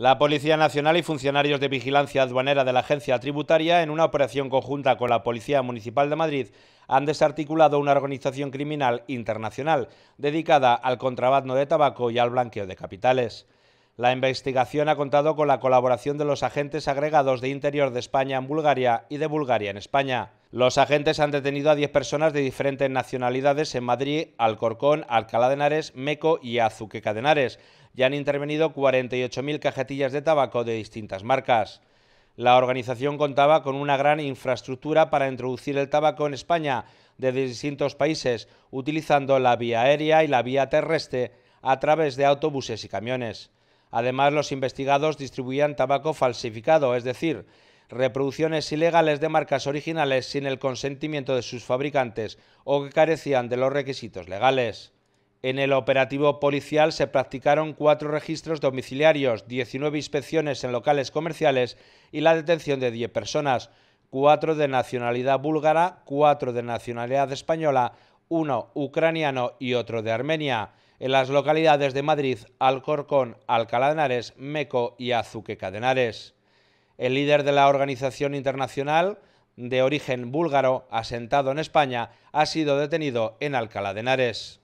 La Policía Nacional y funcionarios de vigilancia aduanera de la Agencia Tributaria, en una operación conjunta con la Policía Municipal de Madrid, han desarticulado una organización criminal internacional dedicada al contrabando de tabaco y al blanqueo de capitales. La investigación ha contado con la colaboración de los agentes agregados de Interior de España en Bulgaria y de Bulgaria en España. Los agentes han detenido a 10 personas de diferentes nacionalidades en Madrid, Alcorcón, Alcalá de Henares, Meco y Azuqueca de Henares y han intervenido 48.000 cajetillas de tabaco de distintas marcas. La organización contaba con una gran infraestructura para introducir el tabaco en España desde distintos países, utilizando la vía aérea y la vía terrestre a través de autobuses y camiones. Además, los investigados distribuían tabaco falsificado, es decir, reproducciones ilegales de marcas originales sin el consentimiento de sus fabricantes o que carecían de los requisitos legales. En el operativo policial se practicaron cuatro registros domiciliarios, 19 inspecciones en locales comerciales y la detención de 10 personas, cuatro de nacionalidad búlgara, cuatro de nacionalidad española, uno ucraniano y otro de Armenia, en las localidades de Madrid, Alcorcón, Alcalá de Henares, Meco y Azuque Cadenares el líder de la organización internacional de origen búlgaro asentado en España, ha sido detenido en Alcalá de Henares.